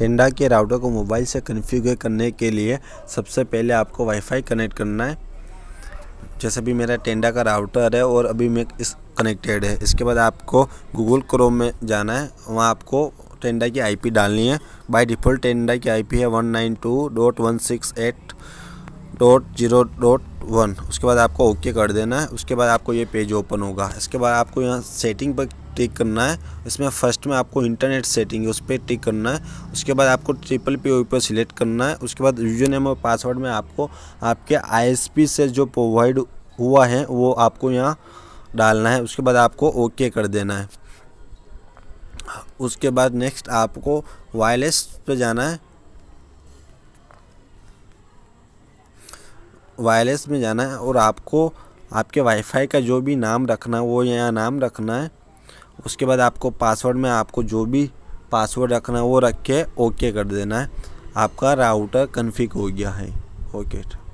टेंडा के राउटर को मोबाइल से कन्फ्यूगर करने के लिए सबसे पहले आपको वाईफाई कनेक्ट करना है जैसे भी मेरा टेंडा का राउटर है और अभी मैं इस कनेक्टेड है इसके बाद आपको गूगल क्रोम में जाना है वहाँ आपको टेंडा की आईपी डालनी है बाय डिफ़ॉल्ट टेंडा की आईपी है one nine two dot one six eight dot zero dot one उसके बाद आपको ओके कर देना है उसके बाद आपको ये पेज ओपन होगा इसके बाद आपको यहाँ सेटिंग पर टिक करना है इसमें फर्स्ट में आपको इंटरनेट सेटिंग है उस पर टिक करना है उसके बाद आपको ट्रिपल पी ओ पर सिलेक्ट करना है उसके बाद यूजर नेम और पासवर्ड में आपको आपके आईएसपी से जो प्रोवाइड हुआ है वो आपको यहाँ डालना है उसके बाद आपको ओके कर देना है उसके बाद नेक्स्ट आपको वायरलेस पर जाना है वायरलेस में जाना है और आपको आपके वाईफाई का जो भी नाम रखना है वो यहाँ नाम रखना है उसके बाद आपको पासवर्ड में आपको जो भी पासवर्ड रखना है वो रख के ओके कर देना है आपका राउटर कन्फिक हो गया है ओके